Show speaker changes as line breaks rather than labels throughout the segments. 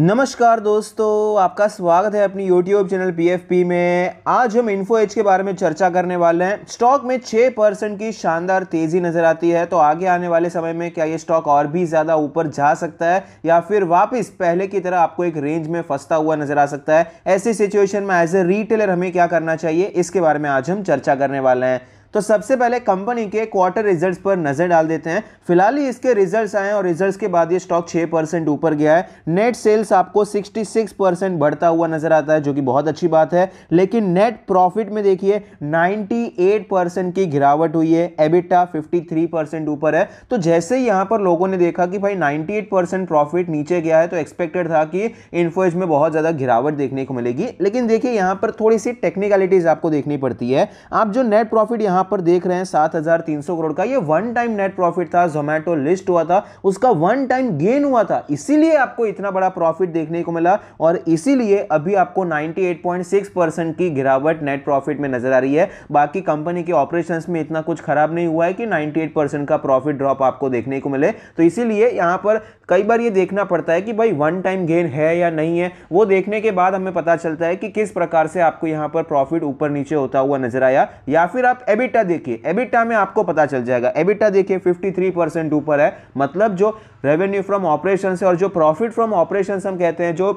नमस्कार दोस्तों आपका स्वागत है अपनी यूट्यूब चैनल पी में आज हम इन्फो एज के बारे में चर्चा करने वाले हैं स्टॉक में 6 परसेंट की शानदार तेज़ी नज़र आती है तो आगे आने वाले समय में क्या ये स्टॉक और भी ज़्यादा ऊपर जा सकता है या फिर वापस पहले की तरह आपको एक रेंज में फंसता हुआ नज़र आ सकता है ऐसी सिचुएशन में एज ए रिटेलर हमें क्या करना चाहिए इसके बारे में आज हम चर्चा करने वाले हैं तो सबसे पहले कंपनी के क्वार्टर रिजल्ट्स पर नजर डाल देते हैं फिलहाल ही इसके रिजल्ट्स आए हैं और रिजल्ट्स के बाद ये स्टॉक 6 परसेंट ऊपर गया है नेट सेल्स आपको 66 परसेंट बढ़ता हुआ नजर आता है जो कि बहुत अच्छी बात है लेकिन नेट प्रॉफिट में देखिए 98 परसेंट की गिरावट हुई है एबिटा 53 परसेंट ऊपर है तो जैसे ही यहाँ पर लोगों ने देखा कि भाई 98 परसेंट प्रॉफिट नीचे गया है तो एक्सपेक्टेड था कि इन्फोज में बहुत ज़्यादा गिरावट देखने को मिलेगी लेकिन देखिए यहां पर थोड़ी सी टेक्निकलिटीज़ आपको देखनी पड़ती है आप जो नेट प्रॉफिट यहाँ पर देख रहे हैं सात हजार तीन सौ करोड़ का ये वन टाइम नेट प्रॉफिट था जोमेटो लिस्ट हुआ था उसका वन टाइम गेन हुआ था इसीलिए आपको इतना बड़ा प्रॉफिट देखने को मिला और इसीलिए अभी आपको 98.6 परसेंट की गिरावट नेट प्रॉफिट में नजर आ रही है बाकी कंपनी के ऑपरेशन में इतना कुछ खराब नहीं हुआ है कि 98 का प्रॉफिट ड्रॉप आपको देखने को मिले तो इसीलिए यहाँ पर कई बार ये देखना पड़ता है कि भाई वन टाइम गेन है या नहीं है वो देखने के बाद हमें पता चलता है कि किस प्रकार से आपको यहाँ पर प्रॉफिट ऊपर नीचे होता हुआ नजर आया या फिर आप एबिट एबिटा देखिए एबिटा में आपको पता चल जाएगा एबिटा देखिए 53 परसेंट ऊपर है मतलब जो रेवेन्यू फ्रॉम ऑपरेशन और जो प्रॉफिट फ्रॉम ऑपरेशन हम कहते हैं जो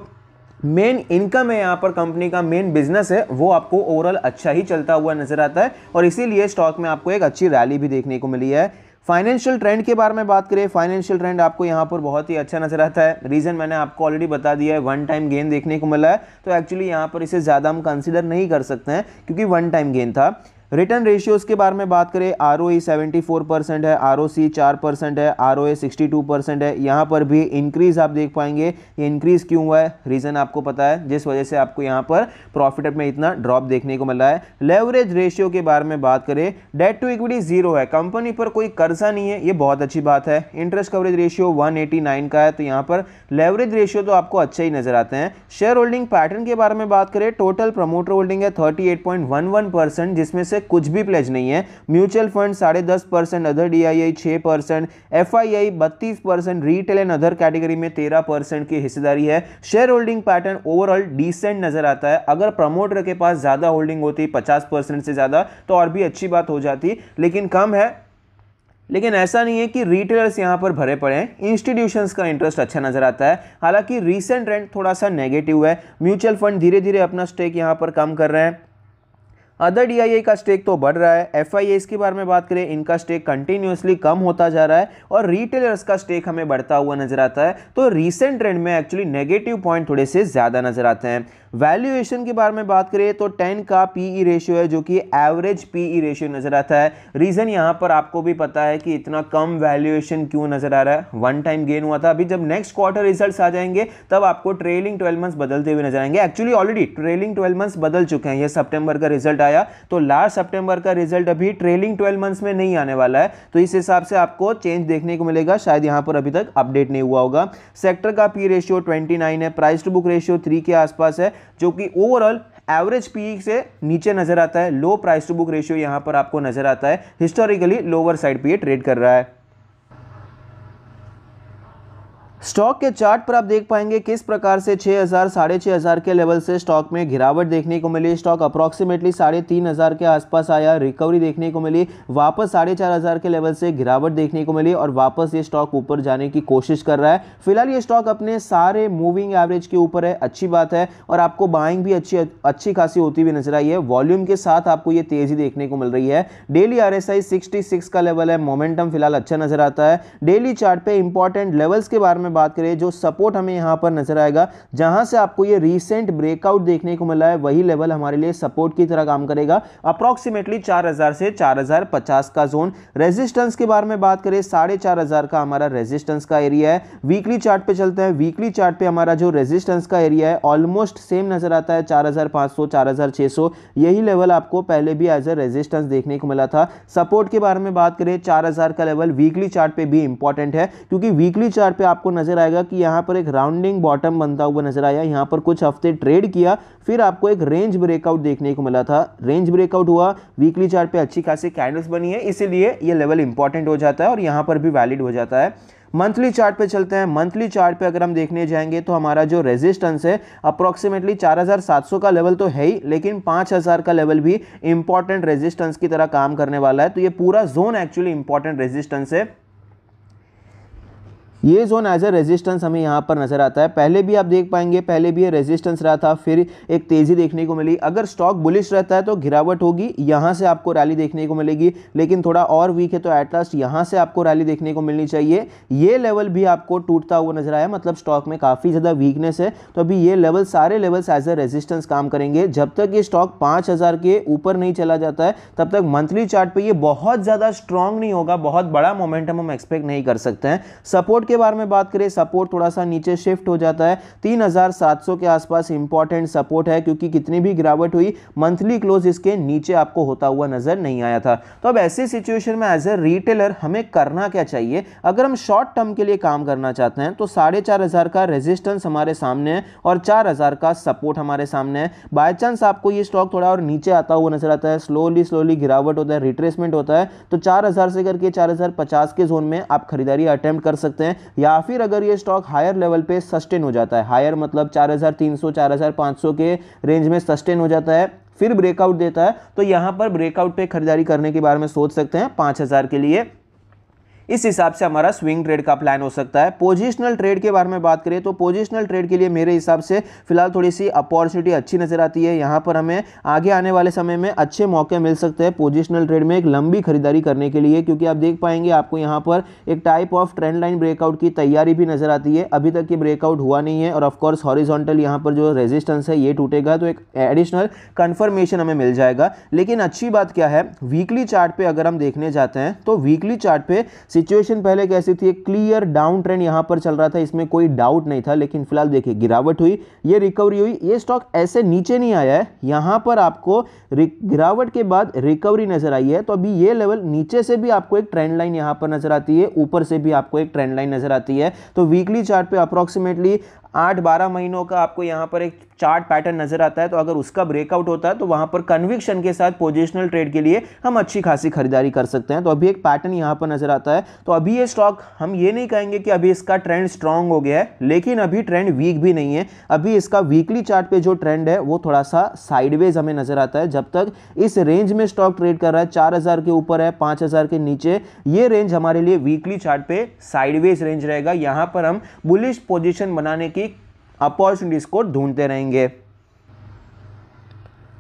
मेन इनकम है यहाँ पर कंपनी का मेन बिजनेस है वो आपको ओवरऑल अच्छा ही चलता हुआ नजर आता है और इसीलिए स्टॉक में आपको एक अच्छी रैली भी देखने को मिली है फाइनेंशियल ट्रेंड के बारे में बात करें फाइनेंशियल ट्रेंड आपको यहाँ पर बहुत ही अच्छा नजर आता है रीज़न मैंने आपको ऑलरेडी बता दिया है वन टाइम गेन देखने को मिला है तो एक्चुअली यहाँ पर इसे ज़्यादा हम कंसिडर नहीं कर सकते हैं क्योंकि वन टाइम गेन था रिटर्न रेशियोज़ के बारे में बात करें R O E seventy four percent है आर ओ सी चार परसेंट है R O A sixty two percent है यहाँ पर भी इंक्रीज़ आप देख पाएंगे ये इंक्रीज़ क्यों हुआ है रीज़न आपको पता है जिस वजह से आपको यहाँ पर प्रॉफिट में इतना ड्रॉप देखने को मिला है लेवरेज रेशियो के बारे में बात करें डेट टू इक्विटी जीरो है कंपनी पर कोई कर्जा नहीं है ये बहुत अच्छी बात है इंटरेस्ट कवरेज रेशियो 189 का है तो यहाँ पर लेवरेज रेशियो तो आपको अच्छा ही नजर आते हैं शेयर होल्डिंग पैटर्न के बारे में बात करें टोटल प्रमोटर होल्डिंग है थर्टी परसेंट जिसमें से कुछ भी प्लेज नहीं है म्यूचुअल फंड साढ़े दस percent other D I I छः परसेंट एफ आई आई बत्तीस percent retail and other category में तेरह परसेंट की हिस्सेदारी है share holding pattern overall decent नजर आता है अगर प्रमोटर के पास ज़्यादा होल्डिंग होती पचास से ज़्यादा तो और भी अच्छी बात हो जाती लेकिन कम है लेकिन ऐसा नहीं है कि रिटेलर्स यहाँ पर भरे पड़े हैं इंस्टीट्यूशंस का इंटरेस्ट अच्छा नज़र आता है हालांकि रीसेंट ट्रेंड थोड़ा सा नेगेटिव है म्यूचुअल फंड धीरे धीरे अपना स्टेक यहाँ पर कम कर रहे हैं अदर डी का स्टेक तो बढ़ रहा है एफ के बारे में बात करें इनका स्टेक कंटिन्यूसली कम होता जा रहा है और रिटेलर्स का स्टेक हमें बढ़ता हुआ नजर आता है तो रिसेंट ट्रेंड में एक्चुअली नेगेटिव पॉइंट थोड़े से ज़्यादा नजर आते हैं वैल्यूएशन के बारे में बात करें तो 10 का पीई रेशियो e है जो कि एवरेज पीई रेशियो नज़र आता है रीज़न यहां पर आपको भी पता है कि इतना कम वैल्यूएशन क्यों नज़र आ रहा है वन टाइम गेन हुआ था अभी जब नेक्स्ट क्वार्टर रिजल्ट्स आ जाएंगे तब आपको ट्रेलिंग 12 मंथ्स बदलते हुए नजर आएंगे actually already trailing twelve months बदल चुके हैं यह सेप्टेंबर का रिजल्ट आया तो लास्ट सेप्टेंबर का रिजल्ट अभी ट्रेलिंग ट्वेल्व मंथ्स में नहीं आने वाला है तो इस हिसाब से आपको चेंज देखने को मिलेगा शायद यहाँ पर अभी तक अपडेट नहीं हुआ होगा सेक्टर का पी रेशियो ट्वेंटी है price to book ratio three के आसपास है जो कि ओवरऑल एवरेज पी से नीचे नजर आता है low price to book ratio यहां पर आपको नजर आता है हिस्टोरिकली लोअर साइड पर ट्रेड कर रहा है स्टॉक के चार्ट पर आप देख पाएंगे किस प्रकार से 6000 हज़ार साढ़े छः हज़ार के लेवल से स्टॉक में गिरावट देखने को मिली स्टॉक अप्रॉक्सीमेटली साढ़े तीन हज़ार के आसपास आया रिकवरी देखने को मिली वापस साढ़े चार हज़ार के लेवल से गिरावट देखने को मिली और वापस ये स्टॉक ऊपर जाने की कोशिश कर रहा है फिलहाल ये स्टॉक अपने सारे मूविंग एवरेज के ऊपर है अच्छी बात है और आपको बाइंग भी अच्छी अच्छी खासी होती हुई नजर आई है वॉल्यूम के साथ आपको ये तेज़ी देखने को मिल रही है डेली आर एस का लेवल है मोमेंटम फिलहाल अच्छा नजर आता है डेली चार्ट इंपॉर्टेंट लेवल्स के बारे में में बात करें जो सपोर्ट हमें यहाँ पर नजर आएगा जहां से आपको ये रीसेंट ब्रेकआउट देखने को मिला है वही लेवल हमारे लिए सपोर्ट की तरह काम करेगा अप्रॉक्सीमेटली 4000 से 4050 का जोन रेजिस्टेंस के बारे में बात करें साढ़े का हमारा रेजिस्टेंस का एरिया है वीकली चार्ट पे चलते हैं वीकली चार्ट पे हमारा जो रेजिस्टेंस का एरिया है ऑलमोस्ट सेम नज़र आता है चार हजार यही लेवल आपको पहले भी एज ए रेजिस्टेंस देखने को मिला था सपोर्ट के बारे में बात करें 4000 का लेवल वीकली चार्ट पे भी इंपॉर्टेंट है क्योंकि वीकली चार्ट पे आपको नज़र आएगा कि यहाँ पर एक राउंडिंग बॉटम बनता हुआ नज़र आया यहाँ पर कुछ हफ्ते ट्रेड किया फिर आपको एक रेंज ब्रेकआउट देखने को मिला था रेंज ब्रेकआउट हुआ वीकली चार्ट पे अच्छी खासी कैंडल्स बनी है इसीलिए ये लेवल इंपॉर्टेंट हो जाता है और यहाँ पर भी वैलिड हो जाता है मंथली चार्ट पे चलते हैं मंथली चार्ट पे अगर हम देखने जाएंगे तो हमारा जो रेजिस्टेंस है अप्रॉक्सीमेटली 4,700 का लेवल तो है ही लेकिन 5,000 का लेवल भी इंपॉर्टेंट रेजिस्टेंस की तरह काम करने वाला है तो ये पूरा जोन एक्चुअली इंपॉर्टेंट रेजिस्टेंस है ये जोन एज ए रेजिस्टेंस हमें यहाँ पर नज़र आता है पहले भी आप देख पाएंगे पहले भी ये रेजिस्टेंस रहा था फिर एक तेज़ी देखने को मिली अगर स्टॉक बुलिश रहता है तो गिरावट होगी यहाँ से आपको रैली देखने को मिलेगी लेकिन थोड़ा और वीक है तो एट लास्ट यहाँ से आपको रैली देखने को मिलनी चाहिए ये लेवल भी आपको टूटता हुआ नजर आया मतलब स्टॉक में काफ़ी ज़्यादा वीकनेस है तो अभी ये लेवल सारे लेवल्स एज ए रेजिस्टेंस काम करेंगे जब तक ये स्टॉक पाँच के ऊपर नहीं चला जाता है तब तक मंथली चार्ट ये बहुत ज़्यादा स्ट्रॉन्ग नहीं होगा बहुत बड़ा मोमेंटम हम एक्सपेक्ट नहीं कर सकते हैं सपोर्ट के बारे में बात करें सपोर्ट थोड़ा सा नीचे शिफ्ट हो जाता है 3700 के आसपास इंपॉर्टेंट सपोर्ट है क्योंकि कितनी भी गिरावट हुई मंथली क्लोज इसके नीचे आपको होता हुआ नजर नहीं आया था तो अब ऐसे सिचुएशन में एज ए रिटेलर हमें करना क्या चाहिए अगर हम शॉर्ट टर्म के लिए काम करना चाहते हैं तो साढ़े चार हज़ार का रेजिस्टेंस हमारे सामने है और चार हज़ार का सपोर्ट हमारे सामने है बाय चांस आपको ये स्टॉक थोड़ा और नीचे आता हुआ नजर आता है स्लोली स्लोली गिरावट होता है रिट्रेसमेंट होता है तो चार हज़ार से करके चार हज़ार पचास के जोन में आप खरीदारी अटैम्प्ट कर सकते हैं या फिर अगर ये स्टॉक हायर लेवल पे सस्टेन हो जाता है हायर मतलब 4300 4500 के रेंज में सस्टेन हो जाता है फिर ब्रेकआउट देता है तो यहाँ पर ब्रेकआउट पे खरीदारी करने के बारे में सोच सकते हैं पाँच के लिए इस हिसाब से हमारा स्विंग ट्रेड का प्लान हो सकता है पोजिशनल ट्रेड के बारे में बात करें तो पोजिशनल ट्रेड के लिए मेरे हिसाब से फिलहाल थोड़ी सी अपॉर्चुनिटी अच्छी नज़र आती है यहाँ पर हमें आगे आने वाले समय में अच्छे मौके मिल सकते हैं पोजिशनल ट्रेड में एक लंबी खरीदारी करने के लिए क्योंकि आप देख पाएंगे आपको यहाँ पर एक type of trend line breakout की तैयारी भी नज़र आती है अभी तक ये ब्रेकआउट हुआ नहीं है और ऑफकोर्स हॉरिजॉन्टल यहाँ पर जो रेजिस्टेंस है ये टूटेगा तो एक एडिशनल कन्फर्मेशन हमें मिल जाएगा लेकिन अच्छी बात क्या है वीकली चार्ट अगर हम देखने जाते हैं तो वीकली चार्ट सिचुएशन पहले कैसी थी क्लियर डाउन ट्रेंड यहां पर चल रहा था इसमें कोई डाउट नहीं था लेकिन फिलहाल देखिए गिरावट हुई ये रिकवरी हुई ये स्टॉक ऐसे नीचे नहीं आया है यहां पर आपको गिरावट के बाद रिकवरी नजर आई है तो अभी ये लेवल नीचे से भी आपको एक ट्रेंड लाइन यहां पर नजर आती है ऊपर से भी आपको एक ट्रेंड लाइन नजर आती है तो वीकली चार्ट अप्रोक्सीमेटली आठ बारह महीनों का आपको यहाँ पर एक चार्ट पैटर्न नज़र आता है तो अगर उसका ब्रेकआउट होता है तो वहाँ पर कन्विक्शन के साथ पोजिशनल ट्रेड के लिए हम अच्छी खासी खरीदारी कर सकते हैं तो अभी एक पैटर्न यहाँ पर नज़र आता है तो अभी ये स्टॉक हम ये नहीं कहेंगे कि अभी इसका ट्रेंड स्ट्रांग हो गया है लेकिन अभी ट्रेंड वीक भी नहीं है अभी इसका वीकली चार्ट पे जो ट्रेंड है वो थोड़ा सा साइडवेज हमें नज़र आता है जब तक इस रेंज में स्टॉक ट्रेड कर रहा है चार हज़ार के ऊपर है पाँच हज़ार के नीचे ये रेंज हमारे लिए वीकली चार्ट साइडवेज रेंज रहेगा यहाँ पर हम बुलिश पोजिशन बनाने की अपॉर्चुनिटीज़ को ढूंढते रहेंगे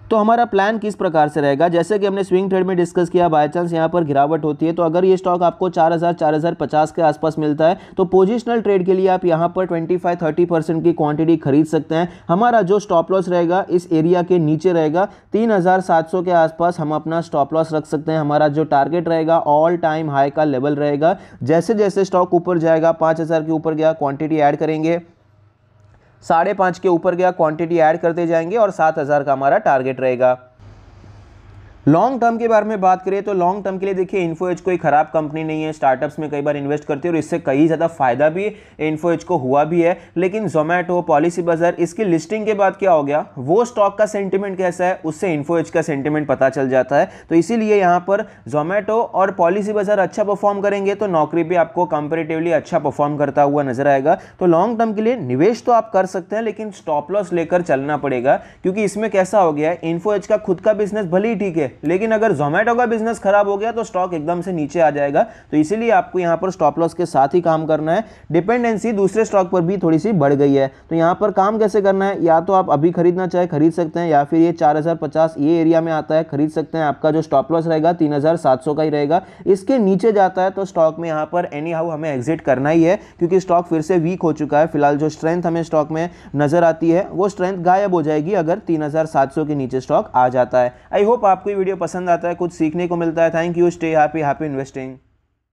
तो हमारा प्लान किस प्रकार से रहेगा जैसे कि हमने स्विंग ट्रेड में डिस्कस किया बाय चांस यहाँ पर गिरावट होती है तो अगर ये स्टॉक आपको 4000 4050 के आसपास मिलता है तो पोजिशनल ट्रेड के लिए आप यहाँ पर 25 30 परसेंट की क्वांटिटी खरीद सकते हैं हमारा जो स्टॉप लॉस रहेगा इस एरिया के नीचे रहेगा तीन के आसपास हम अपना स्टॉप लॉस रख सकते हैं हमारा जो टारगेट रहेगा ऑल टाइम हाई का लेवल रहेगा जैसे जैसे स्टॉक ऊपर जाएगा पाँच के ऊपर गया क्वान्टिटी ऐड करेंगे साढ़े पाँच के ऊपर गया क्वांटिटी ऐड करते जाएंगे और सात हज़ार का हमारा टारगेट रहेगा लॉन्ग टर्म के बारे में बात करें तो लॉन्ग टर्म के लिए देखिए इन्फोएज कोई ख़राब कंपनी नहीं है स्टार्टअप्स में कई बार इन्वेस्ट करती है और इससे कई ज़्यादा फायदा भी इन्फोएज को हुआ भी है लेकिन जोमेटो पॉलिसी बाजार इसकी लिस्टिंग के बाद क्या हो गया वो स्टॉक का सेंटिमेंट कैसा है उससे इन्फोएज का सेंटिमेंट पता चल जाता है तो इसीलिए यहाँ पर जोमेटो और पॉलिसी बाजार अच्छा परफॉर्म करेंगे तो नौकरी भी आपको कंपेरेटिवली अच्छा परफॉर्म करता हुआ नजर आएगा तो लॉन्ग टर्म के लिए निवेश तो आप कर सकते हैं लेकिन स्टॉप लॉस लेकर चलना पड़ेगा क्योंकि इसमें कैसा हो गया है इन्फोएज का खुद का बिजनेस भले ही ठीक है लेकिन अगर जोमेटो का बिजनेस खराब हो गया तो स्टॉक एकदम से नीचे आ जाएगा तो इसीलिए आपको यहाँ पर स्टॉप लॉस के साथ ही काम करना है डिपेंडेंसी दूसरे स्टॉक पर भी थोड़ी सी बढ़ गई है तो यहाँ पर काम कैसे करना है या तो आप अभी खरीदना चाहे खरीद सकते हैं या फिर ये चार ये एरिया में आता है खरीद सकते हैं आपका जो स्टॉप लॉस रहेगा तीन का ही रहेगा इसके नीचे जाता है तो स्टॉक में यहाँ पर एनी हाउ हमें एग्जिट करना ही है क्योंकि स्टॉक फिर से वीक हो चुका है फिलहाल जो स्ट्रेंथ हमें स्टॉक में नजर आती है वो स्ट्रेंथ गायब हो जाएगी अगर 3700 के नीचे स्टॉक आ जाता है आई होप आपको वीडियो पसंद आता है कुछ सीखने को मिलता है thank you stay happy happy investing